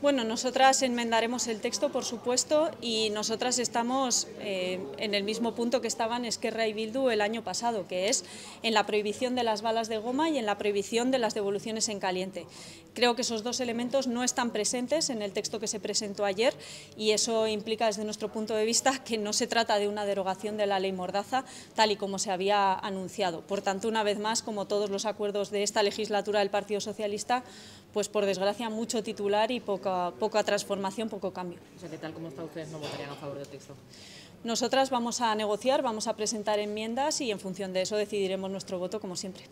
Bueno, nosotras enmendaremos el texto, por supuesto, y nosotras estamos eh, en el mismo punto que estaban Esquerra y Bildu el año pasado, que es en la prohibición de las balas de goma y en la prohibición de las devoluciones en caliente. Creo que esos dos elementos no están presentes en el texto que se presentó ayer y eso implica desde nuestro punto de vista que no se trata de una derogación de la ley Mordaza, tal y como se había anunciado. Por tanto, una vez más, como todos los acuerdos de esta legislatura del Partido Socialista, pues por desgracia mucho titular y poco poca, transformación, poco cambio. O sea, que tal como está ustedes no votarían a favor del texto. Nosotras vamos a negociar, vamos a presentar enmiendas y en función de eso decidiremos nuestro voto como siempre.